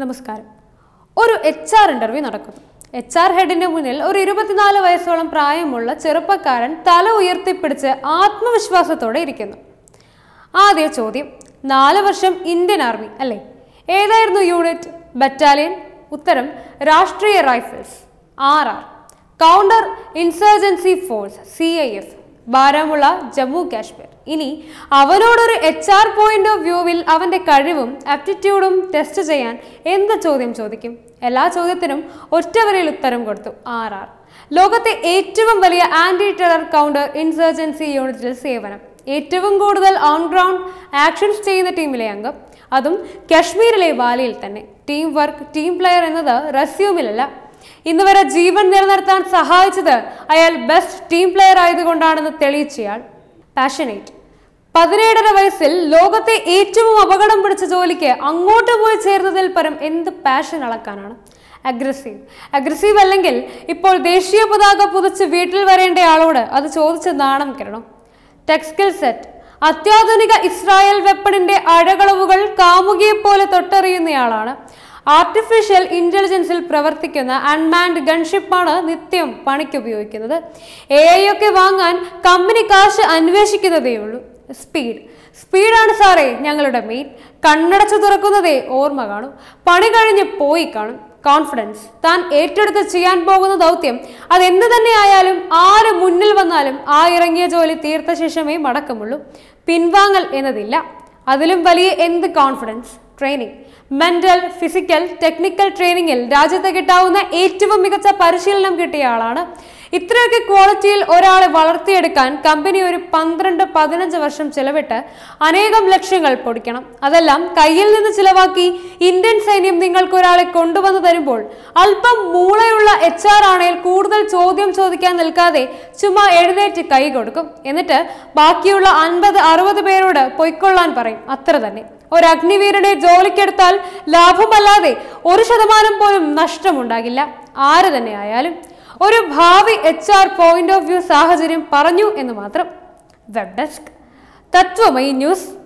നമസ്കാരം ഒരു H R interview നടക്കുന്നു എച്ച് ആർ ഹെഡിന്റെ മുന്നിൽ ഒരു ഇരുപത്തിനാല് വയസ്സോളം പ്രായമുള്ള ചെറുപ്പക്കാരൻ തല ഉയർത്തിപ്പിടിച്ച് ആത്മവിശ്വാസത്തോടെ ഇരിക്കുന്നു ആദ്യ ചോദ്യം നാല് വർഷം ഇന്ത്യൻ ആർമി അല്ലേ ഏതായിരുന്നു യൂണിറ്റ് ബറ്റാലിയൻ ഉത്തരം Rashtriya Rifles R R counter insurgency force C I F Baramulla Jammu Kashmir ഇനി അവനോടൊരു എച്ച് ആർ പോയിന്റ് ഓഫ് വ്യൂവിൽ അവൻ്റെ കഴിവും ആപ്റ്റിറ്റ്യൂഡും ടെസ്റ്റ് ചെയ്യാൻ എന്ത് ചോദ്യം ചോദിക്കും എല്ലാ ചോദ്യത്തിനും ഒറ്റവരയിൽ ഉത്തരം കൊടുത്തു ആർ ആർ ലോകത്തെ ഏറ്റവും വലിയ ആന്റി ടെറർ കൗണ്ടർ ഇൻസർജൻസി യൂണിറ്റിൽ സേവനം ഏറ്റവും കൂടുതൽ ഓൺ ഗ്രൗണ്ട് ആക്ഷൻസ് ചെയ്യുന്ന ടീമിലെ അംഗം അതും കശ്മീരിലെ വാലിയിൽ തന്നെ ടീം വർക്ക് ടീം പ്ലെയർ എന്നത് റസ്യൂമിലല്ല ഇന്ന് വരെ ജീവൻ നിലനിർത്താൻ സഹായിച്ചത് അയാൾ ബെസ്റ്റ് ടീം പ്ലെയർ ആയതുകൊണ്ടാണെന്ന് തെളിയിച്ചയാൾ പാഷനേറ്റ് പതിനേഴര വയസ്സിൽ ലോകത്തെ ഏറ്റവും അപകടം പിടിച്ച ജോലിക്ക് അങ്ങോട്ട് പോയി ചേർന്നതിൽ പരം എന്ത് പാഷൻ അളക്കാനാണ് അഗ്രസീവ് അഗ്രസീവ് അല്ലെങ്കിൽ ഇപ്പോൾ ദേശീയ പതാക പുതിച്ച് വീട്ടിൽ വരേണ്ട ആളോട് അത് ചോദിച്ച് നാണം കിരണം ടെക്സ്കിൽ സെറ്റ് അത്യാധുനിക ഇസ്രായേൽ വെപ്പണിന്റെ അഴകളവുകൾ കാമുകിയെപ്പോലെ തൊട്ടറിയുന്നയാളാണ് ആർട്ടിഫിഷ്യൽ ഇന്റലിജൻസിൽ പ്രവർത്തിക്കുന്ന അൺമാൻഡ് ഗൺഷിപ്പാണ് നിത്യം പണിക്കുപയോഗിക്കുന്നത് എ ഐ ഒക്കെ വാങ്ങാൻ കമ്പനി കാശ് അന്വേഷിക്കുന്നതേ ഉള്ളൂ സ്പീഡ് സ്പീഡാണ് സാറേ ഞങ്ങളുടെ മെയിൻ കണ്ണടച്ചു തുറക്കുന്നതേ ഓർമ്മ കാണും പണി കഴിഞ്ഞ് പോയി കാണും കോൺഫിഡൻസ് താൻ ഏറ്റെടുത്ത് ചെയ്യാൻ പോകുന്ന ദൗത്യം എന്ത് തന്നെ ആയാലും ആര് മുന്നിൽ വന്നാലും ആ ഇറങ്ങിയ ജോലി തീർത്ത ശേഷമേ മടക്കമുള്ളൂ പിൻവാങ്ങൽ എന്നതില്ല അതിലും വലിയ എന്ത് confidence training mental physical technical ട്രെയിനിങ്ങിൽ രാജ്യത്ത് കിട്ടാവുന്ന ഏറ്റവും മികച്ച പരിശീലനം കിട്ടിയ ആളാണ് ഇത്രയൊക്കെ ക്വാളിറ്റിയിൽ ഒരാളെ വളർത്തിയെടുക്കാൻ കമ്പനി ഒരു പന്ത്രണ്ട് പതിനഞ്ച് വർഷം ചെലവിട്ട് അനേകം ലക്ഷ്യങ്ങൾ പൊടിക്കണം അതെല്ലാം കയ്യിൽ നിന്ന് ചിലവാക്കി ഇന്ത്യൻ സൈന്യം നിങ്ങൾക്ക് ഒരാളെ കൊണ്ടുവന്നു തരുമ്പോൾ അല്പം മൂളയുള്ള എച്ച് ആർ ആണെങ്കിൽ കൂടുതൽ ചോദ്യം ചോദിക്കാൻ നിൽക്കാതെ ചുമ്മാ എഴുന്നേറ്റ് കൈ കൊടുക്കും എന്നിട്ട് ബാക്കിയുള്ള അൻപത് അറുപത് പേരോട് പൊയ്ക്കൊള്ളാൻ പറയും അത്ര തന്നെ ഒരു അഗ്നിവീരനെ ജോലിക്കെടുത്താൽ ലാഭമല്ലാതെ ഒരു ശതമാനം പോലും നഷ്ടമുണ്ടാകില്ല ആര് തന്നെ ആയാലും ഒരു ഭാവി H R point of view സാഹചര്യം പറഞ്ഞു എന്ന് മാത്രം വെബ് ഡെസ്ക് തത്വമൈ ന്യൂസ്